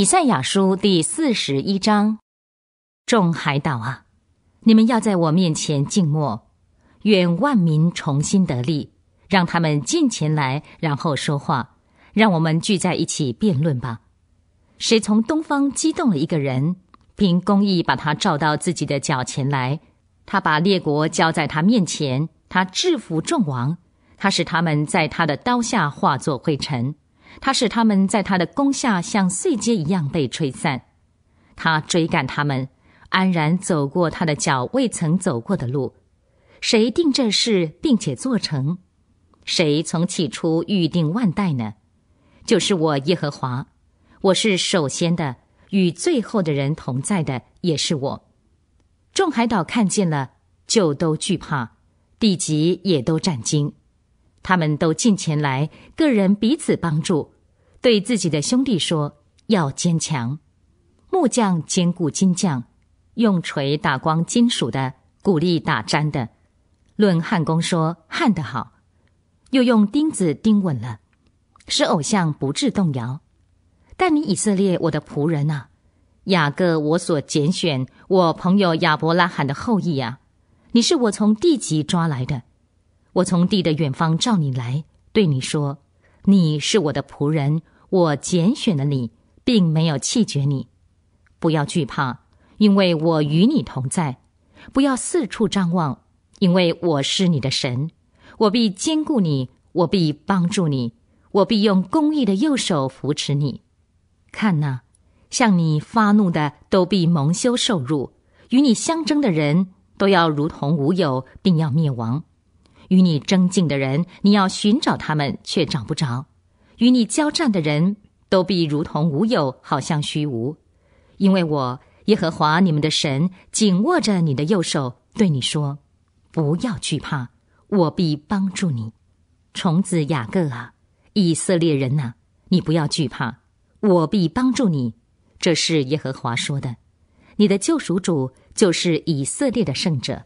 以赛亚书第四十一章，众海岛啊，你们要在我面前静默，愿万民重新得力，让他们进前来，然后说话，让我们聚在一起辩论吧。谁从东方激动了一个人，并公义把他召到自己的脚前来，他把列国交在他面前，他制服众王，他使他们在他的刀下化作灰尘。他使他们在他的弓下像碎秸一样被吹散，他追赶他们，安然走过他的脚未曾走过的路。谁定这事并且做成？谁从起初预定万代呢？就是我耶和华，我是首先的与最后的人同在的，也是我。众海岛看见了就都惧怕，地极也都战惊。他们都进前来，个人彼此帮助，对自己的兄弟说：“要坚强。”木匠坚固，金匠用锤打光金属的，鼓励打粘的。论焊工说焊得好，又用钉子钉稳了，使偶像不致动摇。但你以色列，我的仆人啊，雅各我所拣选，我朋友亚伯拉罕的后裔呀，你是我从地级抓来的。我从地的远方召你来，对你说：“你是我的仆人，我拣选了你，并没有弃绝你。不要惧怕，因为我与你同在；不要四处张望，因为我是你的神。我必坚固你，我必帮助你，我必用公义的右手扶持你。看呐，向你发怒的都必蒙羞受辱，与你相争的人都要如同无有，并要灭亡。”与你争竞的人，你要寻找他们，却找不着；与你交战的人都必如同无有，好像虚无。因为我耶和华你们的神紧握着你的右手，对你说：“不要惧怕，我必帮助你。”虫子雅各啊，以色列人呐，你不要惧怕，我必帮助你。这是耶和华说的。你的救赎主就是以色列的圣者。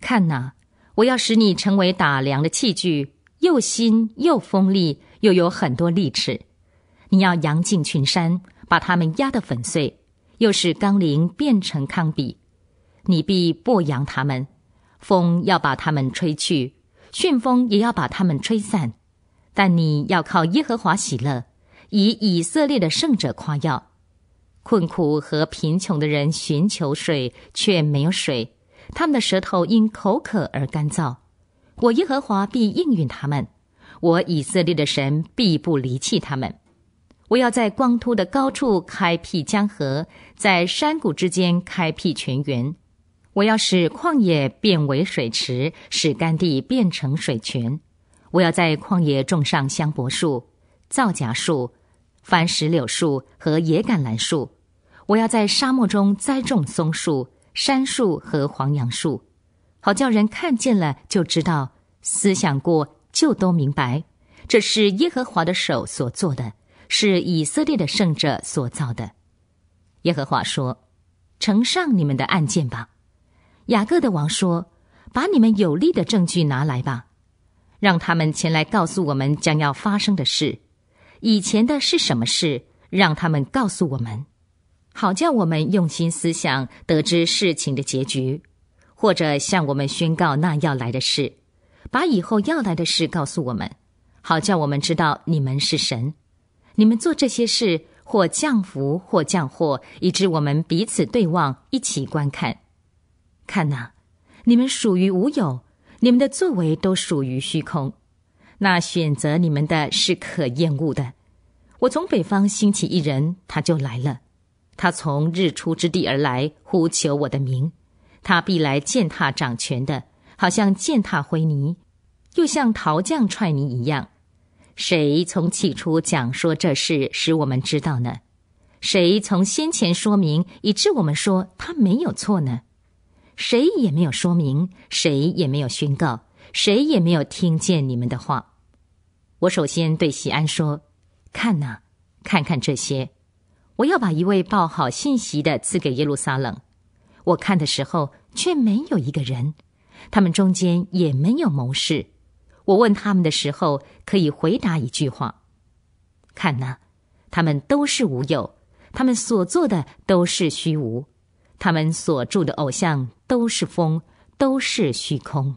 看哪。我要使你成为打粮的器具，又新又锋利，又有很多利齿。你要扬尽群山，把它们压得粉碎；又使钢铃变成糠秕。你必不扬他们，风要把他们吹去，旋风也要把他们吹散。但你要靠耶和华喜乐，以以色列的圣者夸耀。困苦和贫穷的人寻求水，却没有水。他们的舌头因口渴而干燥，我耶和华必应允他们，我以色列的神必不离弃他们。我要在光秃的高处开辟江河，在山谷之间开辟泉源。我要使旷野变为水池，使干地变成水泉。我要在旷野种上香柏树、皂荚树、番石榴树和野橄榄树。我要在沙漠中栽种松树。杉树和黄杨树，好叫人看见了就知道；思想过就都明白。这是耶和华的手所做的，是以色列的圣者所造的。耶和华说：“呈上你们的案件吧。”雅各的王说：“把你们有力的证据拿来吧，让他们前来告诉我们将要发生的事。以前的是什么事？让他们告诉我们。”好叫我们用心思想，得知事情的结局，或者向我们宣告那要来的事，把以后要来的事告诉我们，好叫我们知道你们是神，你们做这些事或降福或降祸，以致我们彼此对望，一起观看，看呐，你们属于无有，你们的作为都属于虚空，那选择你们的是可厌恶的。我从北方兴起一人，他就来了。他从日出之地而来，呼求我的名，他必来践踏掌权的，好像践踏灰泥，又像陶匠踹泥一样。谁从起初讲说这事使我们知道呢？谁从先前说明以致我们说他没有错呢？谁也没有说明，谁也没有宣告，谁也没有听见你们的话。我首先对喜安说：“看呐，看看这些。”我要把一位报好信息的赐给耶路撒冷。我看的时候却没有一个人，他们中间也没有谋士。我问他们的时候，可以回答一句话：看呐，他们都是无有，他们所做的都是虚无，他们所住的偶像都是风，都是虚空。